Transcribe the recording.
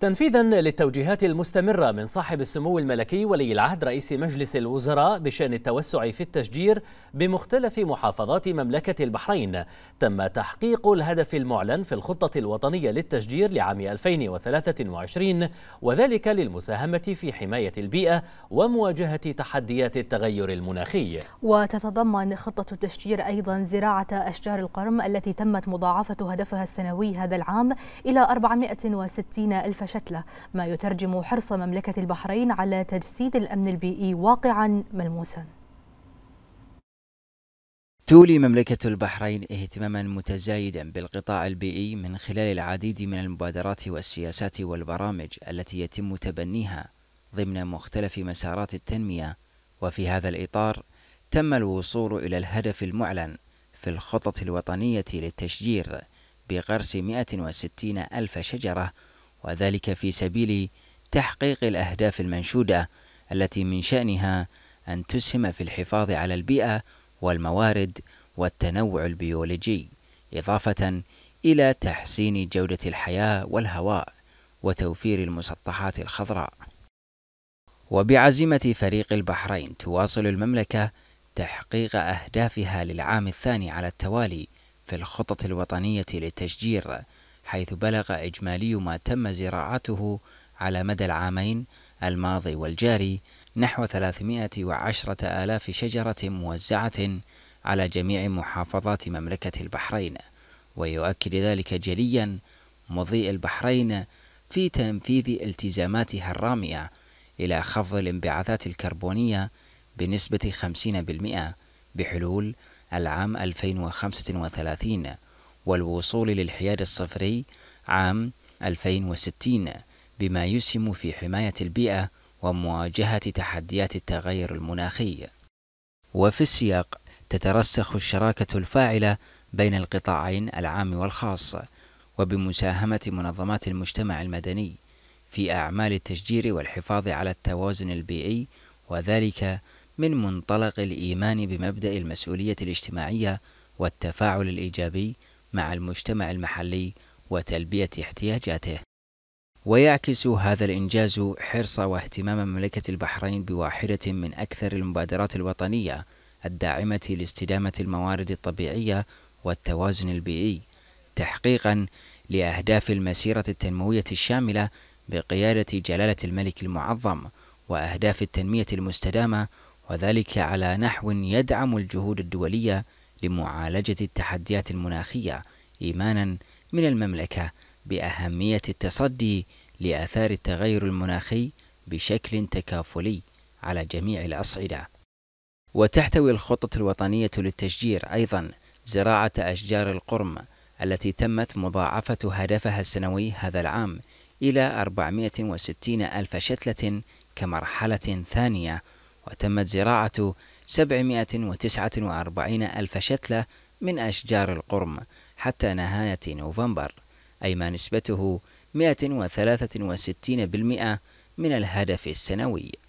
تنفيذا للتوجيهات المستمرة من صاحب السمو الملكي ولي العهد رئيس مجلس الوزراء بشأن التوسع في التشجير بمختلف محافظات مملكة البحرين تم تحقيق الهدف المعلن في الخطة الوطنية للتشجير لعام 2023 وذلك للمساهمة في حماية البيئة ومواجهة تحديات التغير المناخي وتتضمن خطة التشجير أيضا زراعة أشجار القرم التي تمت مضاعفة هدفها السنوي هذا العام إلى 460 ألف شتله ما يترجم حرص مملكة البحرين على تجسيد الأمن البيئي واقعا ملموسا تولي مملكة البحرين اهتماما متزايدا بالقطاع البيئي من خلال العديد من المبادرات والسياسات والبرامج التي يتم تبنيها ضمن مختلف مسارات التنمية وفي هذا الإطار تم الوصول إلى الهدف المعلن في الخطط الوطنية للتشجير بغرس 160 ألف شجرة وذلك في سبيل تحقيق الأهداف المنشودة التي من شأنها أن تسهم في الحفاظ على البيئة والموارد والتنوع البيولوجي، إضافة إلى تحسين جودة الحياة والهواء وتوفير المسطحات الخضراء. وبعزيمة فريق البحرين تواصل المملكة تحقيق أهدافها للعام الثاني على التوالي في الخطط الوطنية للتشجير حيث بلغ إجمالي ما تم زراعته على مدى العامين الماضي والجاري نحو 310 آلاف شجرة موزعة على جميع محافظات مملكة البحرين ويؤكد ذلك جليا مضي البحرين في تنفيذ التزاماتها الرامية إلى خفض الانبعاثات الكربونية بنسبة 50% بحلول العام 2035 والوصول للحياد الصفري عام 2060 بما يسهم في حماية البيئة ومواجهة تحديات التغير المناخي. وفي السياق تترسخ الشراكة الفاعلة بين القطاعين العام والخاص وبمساهمة منظمات المجتمع المدني في أعمال التشجير والحفاظ على التوازن البيئي وذلك من منطلق الإيمان بمبدأ المسؤولية الاجتماعية والتفاعل الإيجابي مع المجتمع المحلي وتلبية احتياجاته ويعكس هذا الإنجاز حرص واهتمام مملكة البحرين بواحدة من أكثر المبادرات الوطنية الداعمة لاستدامة الموارد الطبيعية والتوازن البيئي تحقيقا لأهداف المسيرة التنموية الشاملة بقيادة جلالة الملك المعظم وأهداف التنمية المستدامة وذلك على نحو يدعم الجهود الدولية لمعالجة التحديات المناخية إيمانا من المملكة بأهمية التصدي لآثار التغير المناخي بشكل تكافلي على جميع الأصعدة. وتحتوي الخطة الوطنية للتشجير أيضا زراعة أشجار القرم التي تمت مضاعفة هدفها السنوي هذا العام إلى 460 ألف شتلة كمرحلة ثانية وتمت زراعة 749 ألف شتلة من أشجار القرم حتى نهاية نوفمبر أي ما نسبته 163% من الهدف السنوي